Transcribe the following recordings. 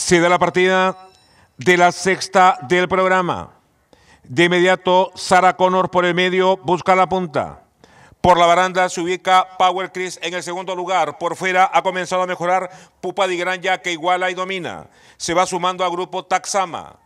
se da la partida de la sexta del programa. De inmediato, Sara Connor por el medio busca la punta. Por la baranda se ubica Power Chris en el segundo lugar. Por fuera ha comenzado a mejorar Pupa Di Granja que iguala y domina. Se va sumando a grupo Taxama.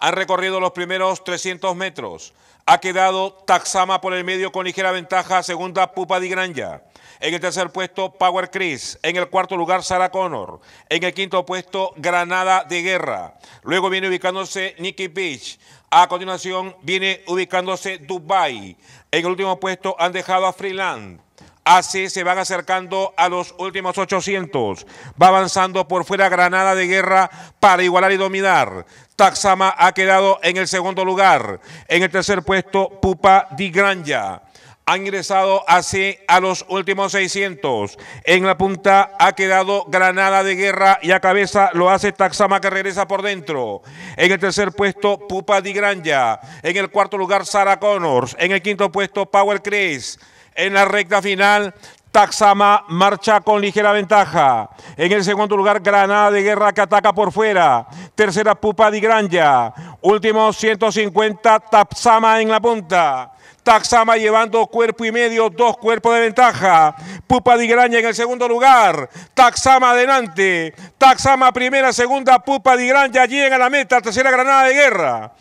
Han recorrido los primeros 300 metros. Ha quedado Taxama por el medio con ligera ventaja. Segunda Pupa Di Granja. En el tercer puesto, Power Chris. En el cuarto lugar, Sarah Connor. En el quinto puesto, Granada de Guerra. Luego viene ubicándose Nicky Beach. A continuación, viene ubicándose Dubai. En el último puesto, han dejado a Freeland. Así se van acercando a los últimos 800. Va avanzando por fuera Granada de Guerra para igualar y dominar. Taxama ha quedado en el segundo lugar. En el tercer puesto, Pupa Di Granja ha ingresado así a los últimos 600. En la punta ha quedado Granada de Guerra y a cabeza lo hace Taxama que regresa por dentro. En el tercer puesto Pupa Di Granja. En el cuarto lugar Sara Connors. En el quinto puesto Power Chris. En la recta final Taxama marcha con ligera ventaja. En el segundo lugar, Granada de Guerra que ataca por fuera. Tercera, Pupa Di Granja. Último, 150, Taxama en la punta. Taxama llevando cuerpo y medio, dos cuerpos de ventaja. Pupa de Graña en el segundo lugar. Taxama adelante. Taxama primera, segunda. Pupa de Graña llega a la meta. Tercera granada de guerra.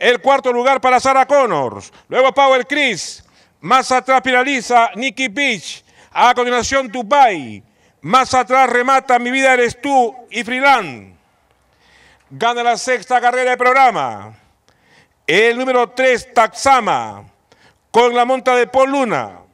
El cuarto lugar para Sarah Connors. Luego Power Chris. Más atrás finaliza Nicky Beach. A continuación Dubai. Más atrás remata Mi vida eres tú y Freeland. Gana la sexta carrera de programa. El número tres, Taxama con la monta de Paul Luna.